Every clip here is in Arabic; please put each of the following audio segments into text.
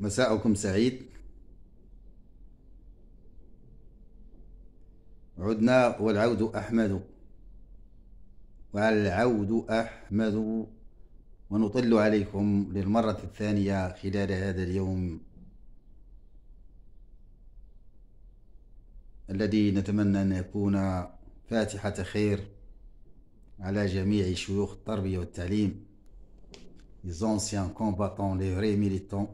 مساءكم سعيد عدنا والعود أحمد والعود أحمد ونطل عليكم للمرة الثانية خلال هذا اليوم الذي نتمنى أن يكون فاتحة خير على جميع شيوخ التربية والتعليم les anciens combattants, les vrais militants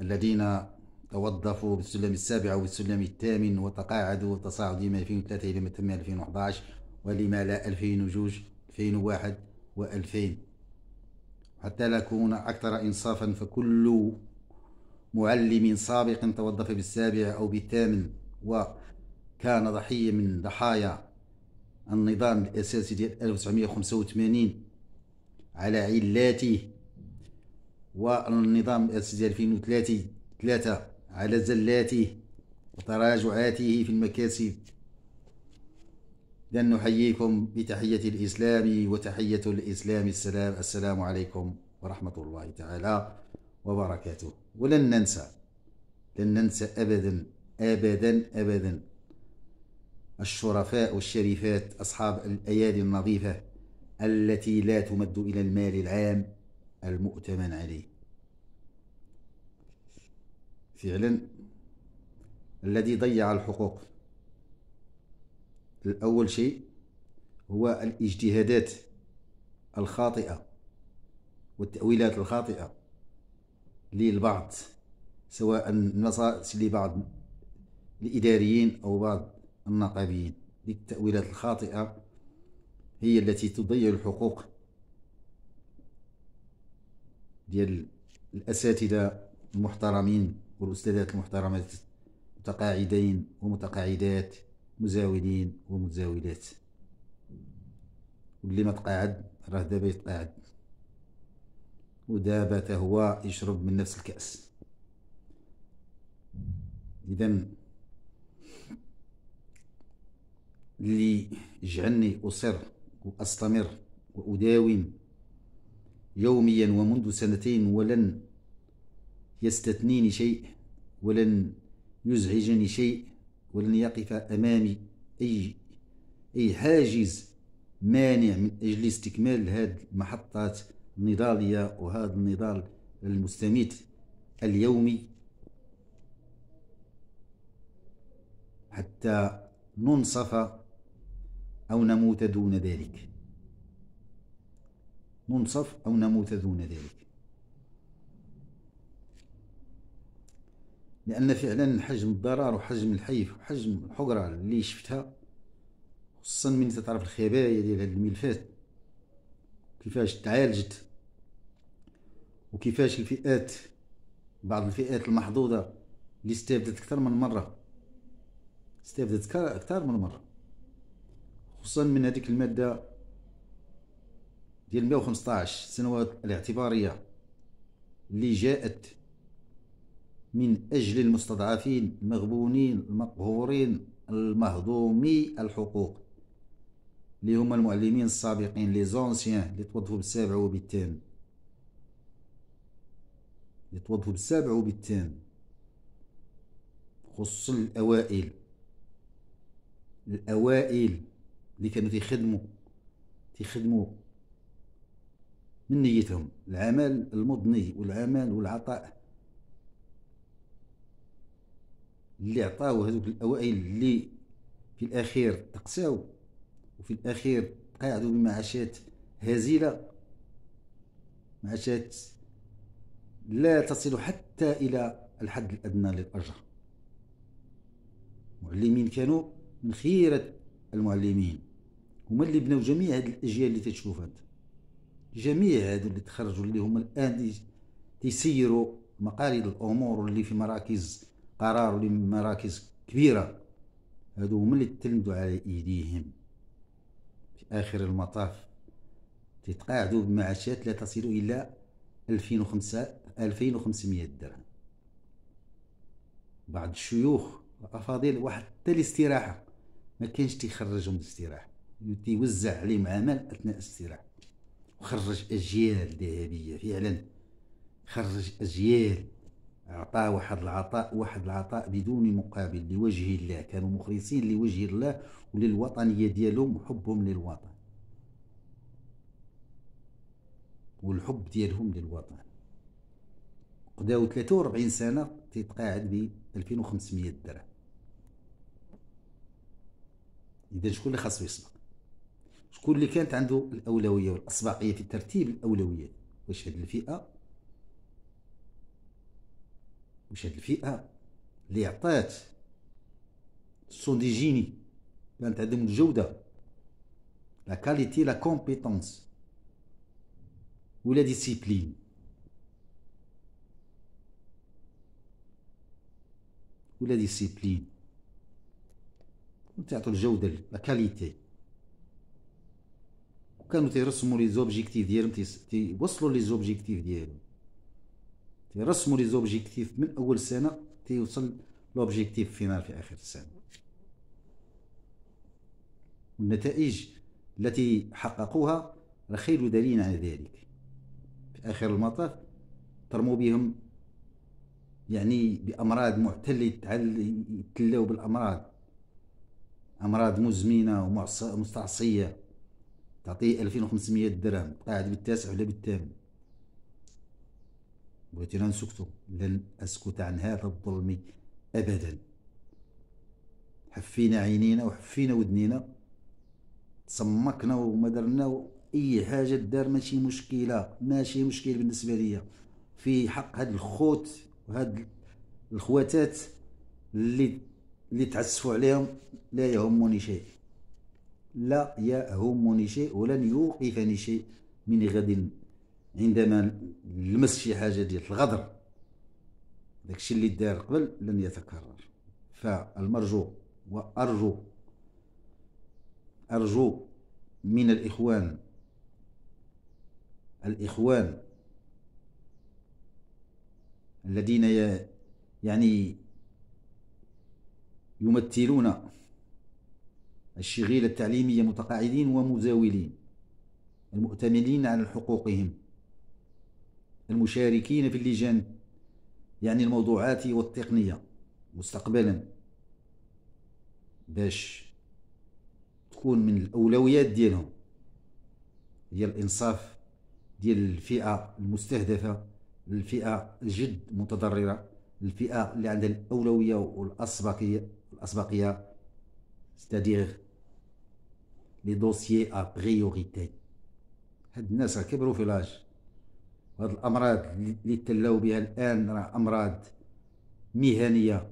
الذين توظفوا بالسلم السابع والسلم الثامن وتقاعدوا تصاعد من 2003 إلى 2011 ولما لا 2002 2001 و2000 حتى لاكون أكثر إنصافا فكل معلم سابق توظف بالسابع أو بالثامن وكان ضحية من ضحايا النظام الأساسي ديال 1985 على علاته والنظام الاساسي 2003 3 على زلاته وتراجعاته في المكاسب لن نحييكم بتحية الإسلام وتحية الإسلام السلام السلام عليكم ورحمة الله تعالى وبركاته ولن ننسى لن ننسى أبدا أبدا أبدا الشرفاء والشريفات أصحاب الأيادي النظيفة التي لا تمد إلى المال العام المؤتمن عليه فعلا الذي ضيع الحقوق الأول شيء هو الاجتهادات الخاطئة والتأويلات الخاطئة للبعض سواء النصائص لبعض الإداريين أو بعض النقابيين التأويلات الخاطئة هي التي تضيع الحقوق ديال الأساتذة المحترمين والأستاذات المحترمات متقاعدين ومتقاعدات مزاولين ومتزاولات واللي ما تقاعد راه دابا يتقاعد ودابا تا هو يشرب من نفس الكأس إذا اللي جعلني أصر وأستمر وأداوم يوميا ومنذ سنتين ولن يستثنيني شيء ولن يزعجني شيء ولن يقف أمامي أي أي حاجز مانع من أجل استكمال هذه المحطات النضالية وهذا النضال المستميت اليومي حتى ننصف أو نموت دون ذلك ننصف أو نموت دون ذلك لان فعلا حجم الضرر وحجم الحيف وحجم الحقره اللي شفتها خصوصا من تتعرف الخبايا ديال هاد الملفات كيفاش تعالجت وكيفاش الفئات بعض الفئات المحظوظه اللي استافدت اكثر من مره استافدت اكثر من مره خصوصا من هذيك الماده ديال 115 سنوات الاعتباريه اللي جاءت من أجل المستضعفين المغبونين المقهورين المهضومي الحقوق اللي هما المعلمين السابقين لي زونسيان اللي توظفوا بالسابع وبالتام اللي توظفوا بالسابع وبالتام خصوصا الأوائل الأوائل اللي كانوا تيخدموا تيخدموا من نيتهم العمل المضني والعمل والعطاء اللي عطاو هذوك الاوائل اللي في الاخير تقساو وفي الاخير قاعدوا بمعاشات هزيله معاشات لا تصل حتى الى الحد الادنى للاجر المعلمين كانوا من خيره المعلمين هما اللي بناو جميع هذه الاجيال اللي تتشوف انت جميع هذو اللي تخرجوا اللي هما الان تيسيروا مقاليد الامور اللي في مراكز قرار لمراكز كبيرة هادو هما اللي تلمدوا على ايديهم في اخر المطاف تتقاعدوا بمعاشات لا تصل الى 2005 2500 درهم بعض الشيوخ الافاضل واحد حتى الاستراحه ما كانش تيخرجهم الاستراحه تيوزع عليهم عمل اثناء الاستراحه وخرج اجيال ذهبيه فعلا خرج اجيال أعطى واحد العطاء واحد العطاء بدون مقابل لوجه الله كانوا مخلصين لوجه الله وللوطنية ديالهم حبهم للوطن والحب ديالهم للوطن قداو 43 سنة تتقاعد ب 2500 درهم إذا شكون اللي خاصو يسبق شكون اللي كانت عنده الأولوية والأسبقية في ترتيب الأولويات واش هاد الفئة واش هاد الفئه اللي عطات دي جيني كانت عندهم الجوده لا كاليتي لا كومبيتونس ولا ديسيبلين ولا ديسيبلين تعطوا الجوده لا كاليتي وكانوا تيرسموا لي زوبجيكتيف ديالهم تيوصلوا لي زوبجيكتيف ديالهم تيرسموا لي زوبجيكتيف من اول سنه تيوصل لوبجيكتيف فينال في اخر السنه والنتائج التي حققوها خير دليل على ذلك في اخر المطاف ترموا بهم يعني بامراض معتله يتلاو بالامراض امراض مزمنه ومستعصيه تعطيه 2500 درهم قاعد بالتاسع ولا بالثامن قلت نسكتو لن أسكت عن هذا الظلم أبدا حفينا عينينا وحفينا ودنينا تسمكنا وما درنا اي حاجه دار ماشي مشكله ماشي مشكل بالنسبه ليا في حق هاد الخوت وهاد الخواتات اللي اللي تعسفوا عليهم لا يهمني شيء لا يهمني شيء ولن يوقفني شيء من غد عندما لمس شي حاجه ديال الغدر داكشي اللي دار قبل لن يتكرر فالمرجو وارجو ارجو من الاخوان الاخوان الذين يعني يمثلون الشغيلة التعليمية متقاعدين ومزاولين المؤتمنين على حقوقهم المشاركين في اللجان يعني الموضوعات والتقنية مستقبلا باش تكون من الأولويات ديالهم هي الإنصاف ديال الفئة المستهدفة الفئة الجد متضررة الفئة اللي عندها الأولوية والأسبقية الأسبقية ستادير لي دوسيي ا بريوريتي هاد الناس راه كبروا في لاج وهاد الامراض اللي تلاو بها الان راه امراض مهنيه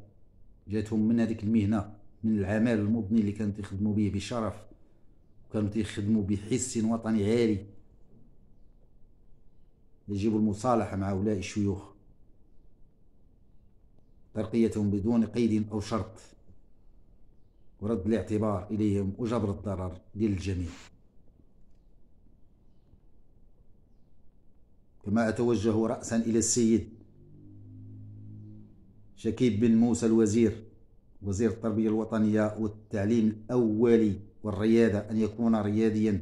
جاتهم من هذيك المهنه من العمل المضني اللي كانوا تخدموا به بشرف وكانوا تخدموا بحس وطني عالي يجب المصالحه مع هؤلاء الشيوخ ترقيتهم بدون قيد او شرط ورد الاعتبار اليهم وجبر الضرر للجميع كما أتوجه رأسا إلى السيد شكيب بن موسى الوزير وزير التربية الوطنية والتعليم الأولي والريادة أن يكون رياديا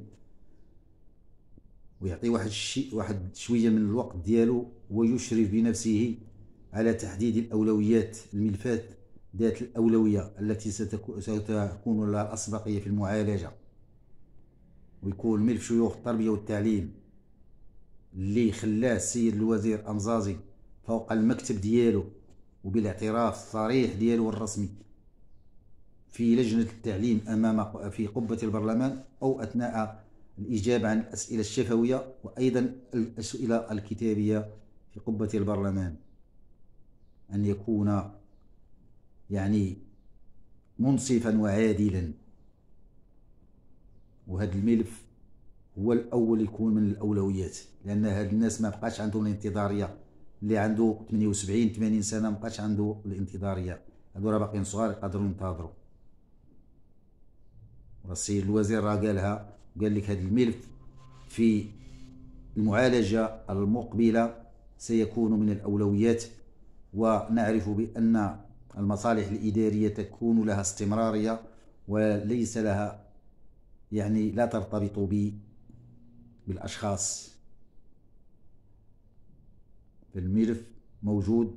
ويعطي واحد الشيء واحد شوية من الوقت ديالو ويشرف بنفسه على تحديد الأولويات الملفات ذات الأولوية التي ستكون لها الأسبقية في المعالجة ويكون ملف شيوخ التربية والتعليم اللي خلاه السيد الوزير امزازي فوق المكتب ديالو وبالاعتراف الصريح ديالو الرسمي في لجنة التعليم أمام في قبة البرلمان أو أثناء الإجابة عن الأسئلة الشفوية وأيضا الأسئلة الكتابية في قبة البرلمان أن يكون يعني منصفا وعادلا وهذا الملف هو الاول يكون من الاولويات لان هاد الناس ما بقاش عندهم الانتظاريه اللي عنده 78 80 سنه ما بقاش عنده الانتظاريه هادو راه باقيين صغار يقدروا ينتظروا السيد الوزير راه قالها قال لك هذا الملف في المعالجه المقبله سيكون من الاولويات ونعرف بان المصالح الاداريه تكون لها استمراريه وليس لها يعني لا ترتبط ب بالأشخاص الملف موجود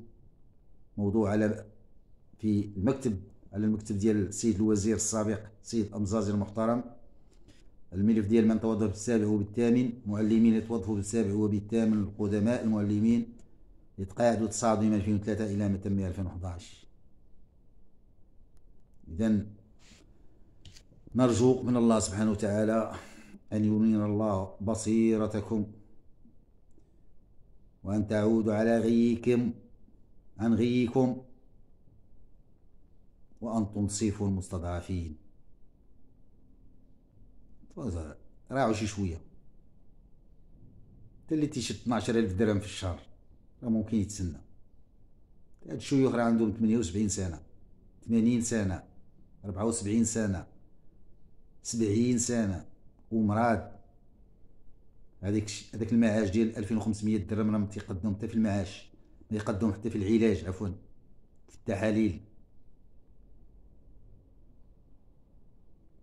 موضوع على في المكتب على المكتب ديال السيد الوزير السابق السيد الأمزازي المحترم الملف ديال من توظف بالسابع وبالثامن معلمين يتوظفوا بالسابع وبالثامن القدماء المعلمين يتقاعدوا تصاعدوا من 2003 إلى ما تم 2011 إذا نرجو من الله سبحانه وتعالى أن ينير الله بصيرتكم وأن تعودوا على غيكم عن غيكم وأن تنصفوا المستضعفين راعوا شي شوية تلي تيشد 12 ألف درهم في الشهر راه ممكن يتسنى هاد الشيوخ راه عندهم 78 سنة 80 سنة 74 سنة 70 سنة ومراد هذيك هذاك المعاش ديال 2500 درهم راه ما تيقدم حتى في المعاش ما يقدم حتى في العلاج عفوا في التحاليل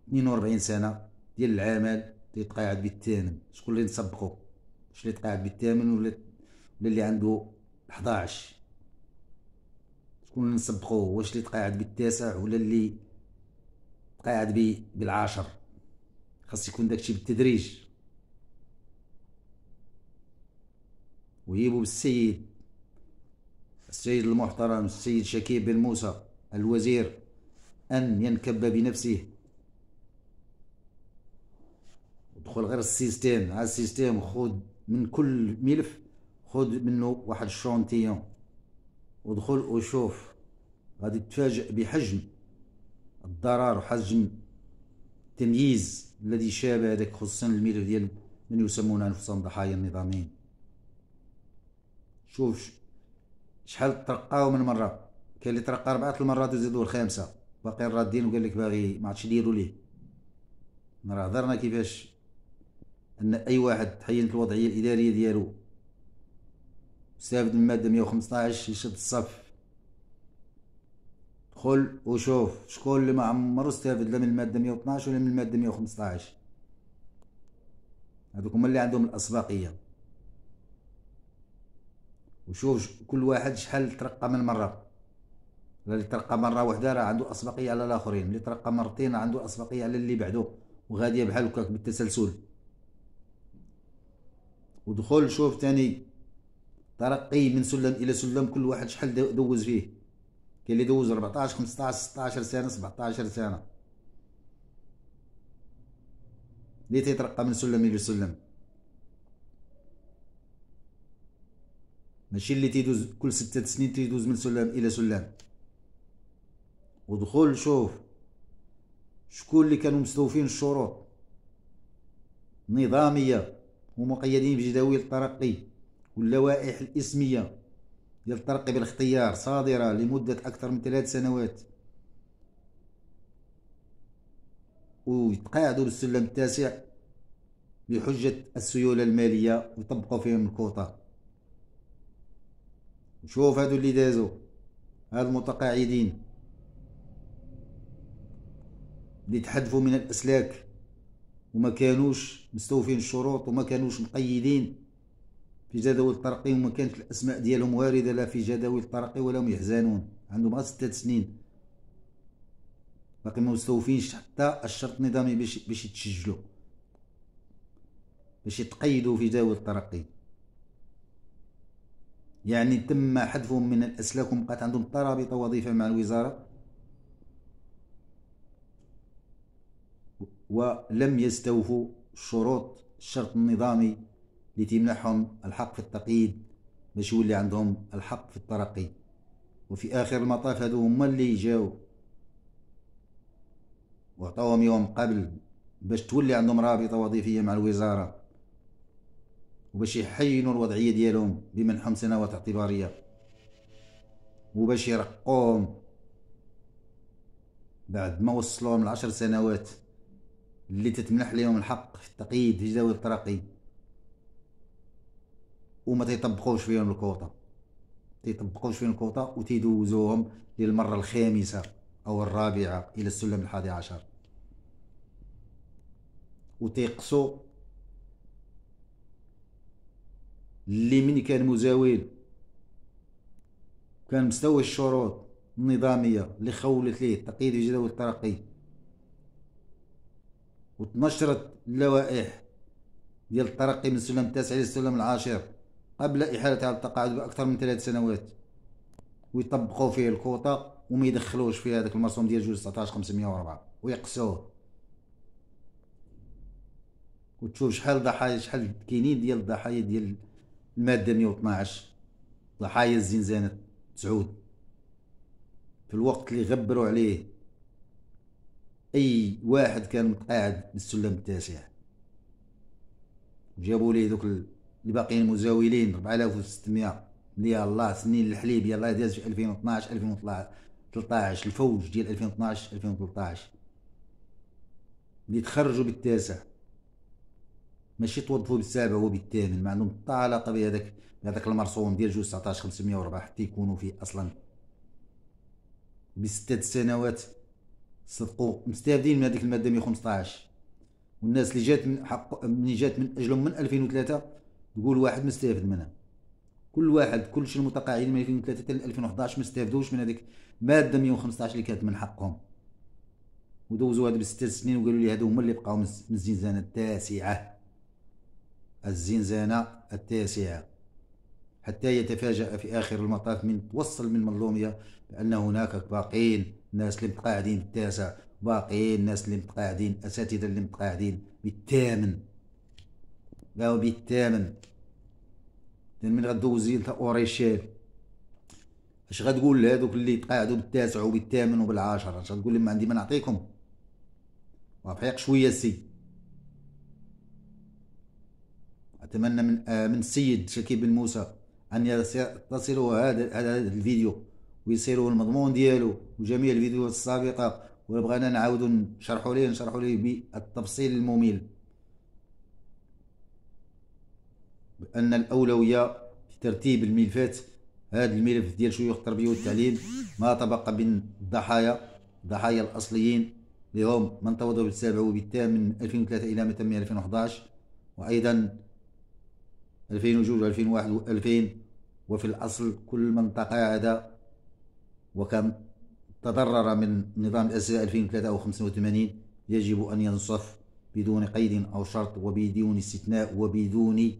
42 سنه ديال العمل تيتقاعد بالثامن شكون اللي نسبقو شكون اللي تقاعد بالثامن ولا اللي عنده 11 شكون اللي نسبقو واش اللي تقاعد بالتاسع ولا اللي تقاعد بالعاشر خاص يكون داكشي بالتدريج ويبو بالسيد السيد المحترم السيد شكيب بن موسى الوزير أن ينكب بنفسه دخل غير السيستيم على السيستيم خود من كل ملف خود منه واحد الشونتيون ودخل وشوف غادي تفاجئ بحجم الضرر وحجم التمييز الذي شابه هذاك خصوصا الملف ديال من يسمون انفسهم ضحايا النظامين شوف شحال ترقاو من مره كاين اللي ترقى اربعه المرات وزيدو الخامسه باقي رادين وقال لك باغي ما عادش يديروا ليه راه هضرنا كيفاش ان اي واحد تحينت الوضعيه الاداريه ديالو استافد من الماده 115 يشد الصف خل وشوف شكون اللي ما عمرو استفد لا من الماده 112 ولا من الماده 115 هذوك هما اللي عندهم الاسباقيه وشوف كل واحد شحال ترقى من مره اللي ترقى مره واحده راه عنده اسبقيه على الاخرين اللي ترقى مرتين عنده اسبقيه على اللي بعده وغاديه بحال هكاك بالتسلسل ودخل شوف تاني ترقي من سلم الى سلم كل واحد شحال دوز فيه كاين اللي دوز 14 15 16 سنه 17 سنه اللي تيترقى من سلم الى سلم ماشي اللي تيدوز كل ستة سنين تيدوز من سلم الى سلم ودخول شوف شكون اللي كانوا مستوفين الشروط نظاميه ومقيدين بجداول الترقي واللوائح الاسميه ديال بالاختيار صادرة لمدة أكثر من ثلاث سنوات ويتقاعدوا للسلم التاسع بحجة السيولة المالية ويطبقوا فيهم الكوطة شوف هادو اللي دازو هاد المتقاعدين اللي تحذفوا من الأسلاك وما كانوش مستوفين الشروط وما كانوش مقيدين في جداول الترقي وما كانت الاسماء ديالهم وارده لا في جداول الترقي ولا هم يحزنون عندهم غير ستة سنين باقي ما مستوفينش حتى الشرط النظامي باش باش يتسجلوا باش يتقيدوا في جداول الترقي يعني تم حذفهم من الاسلاك وبقات عندهم ترابط وظيفه مع الوزاره ولم يستوفوا شروط الشرط النظامي اللي تمنحهم الحق في التقييد باش يولي عندهم الحق في الترقي وفي اخر المطاف هادو هما اللي جاو وعطاوهم يوم قبل باش تولي عندهم رابطه وظيفيه مع الوزاره وباش يحينوا الوضعيه ديالهم بمنحهم سنوات اعتباريه وباش يرقوهم بعد ما وصلوهم لعشر سنوات اللي تتمنح لهم الحق في التقييد في جداول الترقي وما تيطبقوش فيهم الكوطه تيطبقوش فيهم الكوطه وتيدوزوهم للمره الخامسه او الرابعه الى السلم الحادي عشر وتيقصوا اللي من كان مزاول كان مستوى الشروط النظاميه اللي خولت ليه التقييد الجدوي الترقي وتنشرت اللوائح ديال الترقي من السلم التاسع الى السلم العاشر قبل إحالة على التقاعد بأكثر من ثلاث سنوات ويطبقوا فيه الكوطة وما يدخلوش في هذاك المرسوم ديال جوج 19 504 ويقصوه وتشوف شحال ضحايا شحال كاينين ديال الضحايا ديال المادة 112 ضحايا الزنزانة سعود في الوقت اللي غبروا عليه اي واحد كان قاعد بالسلم التاسع جابوا ليه دوك الباقيين المزاولين 4600 ملي الله سنين الحليب يلاه داز في 2012 2013 الفوج ديال 2012 2013 اللي تخرجوا بالتاسع ماشي توظفوا بالسابع وبالثامن ما عندهم حتى علاقه بهذاك بهذاك المرسوم ديال جوج 19 504 حتى يكونوا فيه اصلا بستة سنوات صدقوا مستافدين من هذيك الماده 115 والناس اللي جات من حق من جات من اجلهم من 2003 تقول واحد مستافد منها كل واحد كل شيء المتقاعدين من 2003 حتى 2011 ما استافدوش من هذيك ماده 115 اللي كانت من حقهم ودوزوا هذا بست سنين وقالوا لي هذو هما اللي بقاو من الزنزانه التاسعه الزنزانه التاسعه حتى يتفاجأ في آخر المطاف من توصل من ملوميا بأن هناك باقين ناس اللي متقاعدين بالتاسع باقين ناس اللي متقاعدين أساتذة اللي متقاعدين بالثامن لو بالتالن لان من غدوزي نتا اوريشيل اش غتقول لهذوك اللي تقاعدوا بالتاسع وبالثامن وبالعاشر اش غتقول لهم عندي ما نعطيكم وافيق شويه سي اتمنى من آه من السيد شكيب بن موسى ان يتصلوا هذا هذا الفيديو ويصيروا المضمون ديالو وجميع الفيديوهات السابقه ولا بغينا نعاودوا نشرحوا ليه نشرحوا ليه بالتفصيل الممل بان الاولويه في ترتيب الملفات هذا الملف ديال شيوخ التربيه والتعليم ما تبقى من الضحايا الضحايا الاصليين اللي هم من توضوا بالسابع وبالثامن من 2003 الى ما تم 2011 وايضا 2002 2001 و 2000 وفي الاصل كل من تقاعد وكان تضرر من نظام الاسرى 2003 او 85 يجب ان ينصف بدون قيد او شرط وبدون استثناء وبدون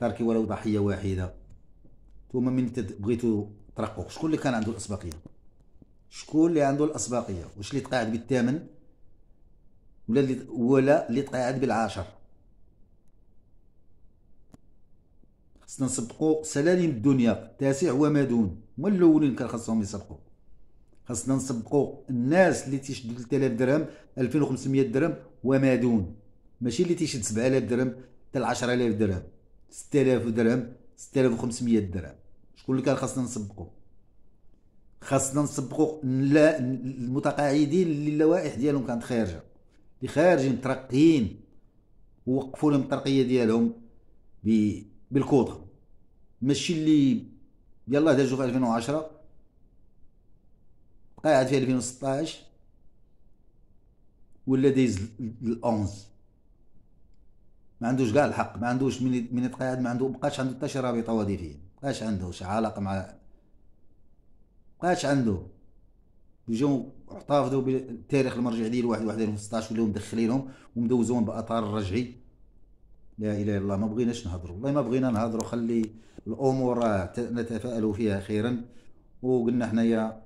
ترك ولو ضحيه واحده ثم من بغيتو ترقق شكون اللي كان عنده الاسبقيه شكون اللي عنده الاسبقيه واش اللي تقاعد بالثامن ولا اللي ولا اللي تقاعد بالعاشر خصنا نسبقوا سلالم الدنيا التاسع وما دون هما الاولين كان خاصهم يسبقوا خصنا نسبقوا الناس اللي تيشدوا 3000 درهم 2500 درهم وما دون ماشي اللي تيشد 7000 درهم حتى 10000 درهم 6000 درهم 6500 درهم شكون اللي كان خاصنا نسبقو خاصنا نسبقو لا المتقاعدين اللي اللوائح ديالهم كانت خارجه اللي خارجين مترقيين ووقفوا لهم الترقيه ديالهم بالكودر ماشي اللي يلاه دازو في 2010 قاعد في 2016 ولا دايز ال 11 ما عندوش كاع الحق ما عندوش من من يتقاعد ما عنده بقاش عنده حتى شي رابطه وظيفيه بقاش عنده شي علاقه مع بقاش عنده يجيو احتفظوا بالتاريخ المرجع ديال 1 1 2015 ولاو مدخلينهم ومدوزون باطار الرجعي لا اله الا الله ما بغيناش نهضروا والله ما بغينا نهضروا خلي الامور نتفائل فيها خيرا وقلنا حنايا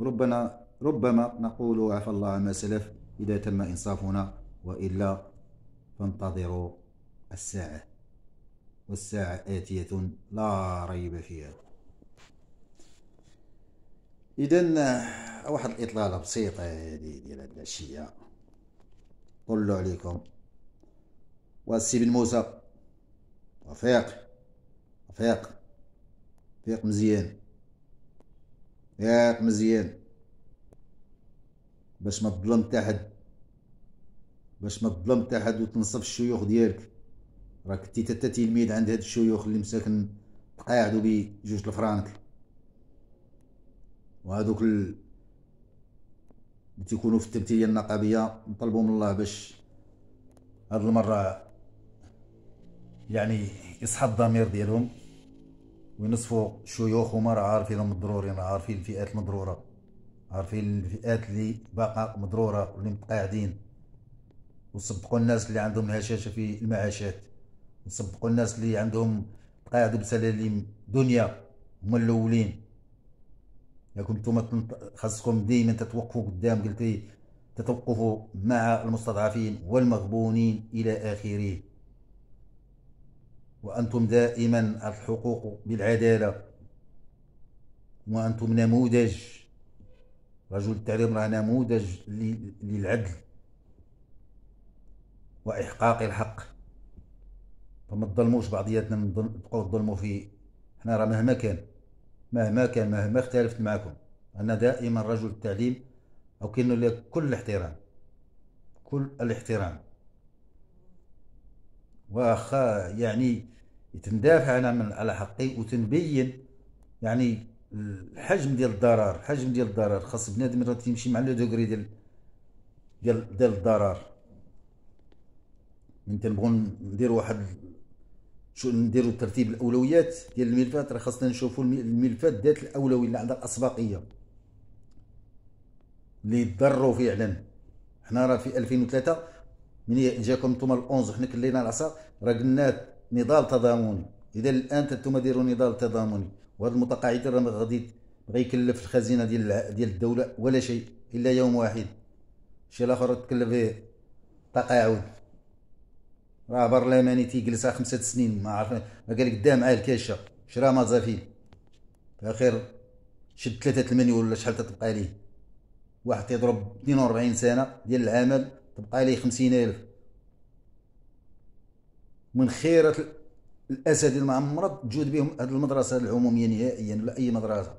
ربنا ربما نقول عفى الله عما سلف اذا تم انصافنا والا فانتظروا الساعة والساعة آتية لا ريب فيها إذن واحد الإطلالة بسيطة هذه ديال هاد العشية طلوا عليكم واسي بن موسى رفيق رفيق رفيق مزيان رفيق مزيان باش ما تظلم حد باش ما تظلم حتى حد وتنصف الشيوخ ديالك راك كنتي حتى تلميذ عند هاد الشيوخ اللي مساكن تقاعدوا بجوج الفرانك وهذوك ال... اللي تيكونوا في التمثيليه النقابيه نطلبوا من الله باش هاد المره يعني يصحى الضمير ديالهم وينصفوا شيوخ هما راه عارفين المضرورين عارفين الفئات المضروره عارفين الفئات اللي باقا مضروره واللي متقاعدين ونسبقوا الناس اللي عندهم الهشاشه في المعاشات نسبقوا الناس اللي عندهم قاعد بسلالم دنيا هما الاولين لكن نتوما خاصكم دائما تتوقفوا قدام قلت تتوقفوا مع المستضعفين والمغبونين الى اخره وانتم دائما الحقوق بالعداله وانتم نموذج رجل التعليم راه نموذج للعدل وإحقاق الحق فما تظلموش بعضياتنا تبقاو تظلموا في حنا راه مهما كان مهما كان مهما اختلفت معكم أنا دائما رجل التعليم أو كاين لك كل الاحترام كل الاحترام واخا يعني تندافع انا من على حقي وتنبين يعني الحجم ديال الضرر الحجم ديال الضرر خاص بنادم يمشي مع لو دوغري ديال ديال ديال الضرر من تنبغوا نديروا واحد شو نديروا ترتيب الاولويات ديال الملفات راه خاصنا نشوفوا الملفات ذات الاولويه اللي عندها الاسبقيه اللي ضروا فعلا حنا راه في 2003 من جاكم نتوما ال 11 حنا كلينا العصا راه قلنا نضال تضامني اذا الان نتوما ديروا نضال تضامني وهذا المتقاعد راه غادي غيكلف يكلف الخزينه ديال ديال الدوله ولا شيء الا يوم واحد الشيء الاخر تكلف تقاعد راه برلماني تيجلس خمسة سنين ما عارف قال قدام عال كاشة شرا مازافيل في الاخير شد ثلاثة المني ولا شحال تتبقى ليه واحد تيضرب 42 سنة ديال العمل تبقى ليه خمسين ألف من خيرة الاسد المعمرة تجود بهم هاد المدرسة العمومية نهائيا ولا اي مدرسة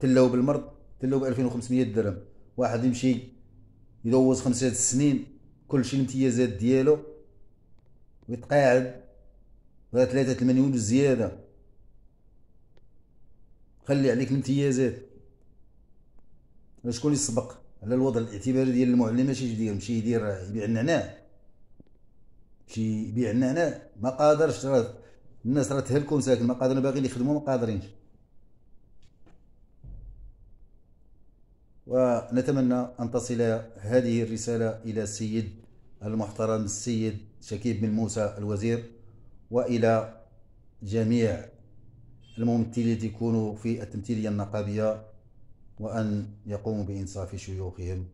تلاو بالمرض تلاو ب 2500 درهم واحد يمشي يدوز خمسة سنين كلشي الامتيازات ديالو ويتقاعد ولا ثلاثة المليون زيادة خلي عليك الامتيازات شكون يسبق على الوضع الاعتباري ديال المعلم ماشي يدير مشي يدير يبيع النعناع مشي يبيع النعناع ما قادرش راه الناس راه تهلكو ساكن ما قادرين باغيين يخدمو ما قادرينش ونتمنى أن تصل هذه الرسالة إلى السيد المحترم السيد شكيب بن موسى الوزير والى جميع الممثلين يكونوا في التمثيليه النقابيه وان يقوموا بانصاف شيوخهم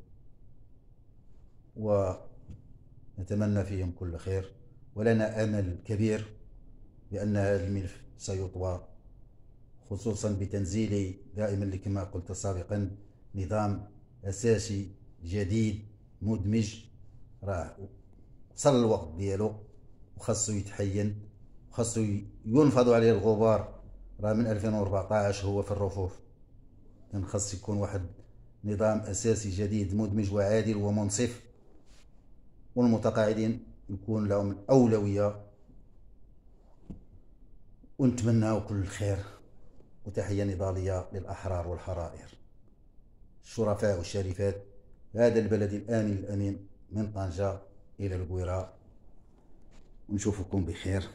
ونتمنى فيهم كل خير ولنا امل كبير بان هذا الملف سيطوى خصوصا بتنزيل دائما كما قلت سابقا نظام اساسي جديد مدمج راه وصل الوقت ديالو وخاصو يتحين وخاصو ينفض عليه الغبار راه من 2014 هو في الرفوف كان خاص يكون واحد نظام اساسي جديد مدمج وعادل ومنصف والمتقاعدين يكون لهم الاولويه ونتمناو كل الخير وتحيه نضاليه للاحرار والحرائر الشرفاء والشريفات هذا البلد الامن الامين من طنجة إلى القويرة ونشوفكم بخير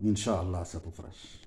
وإن شاء الله ستفرج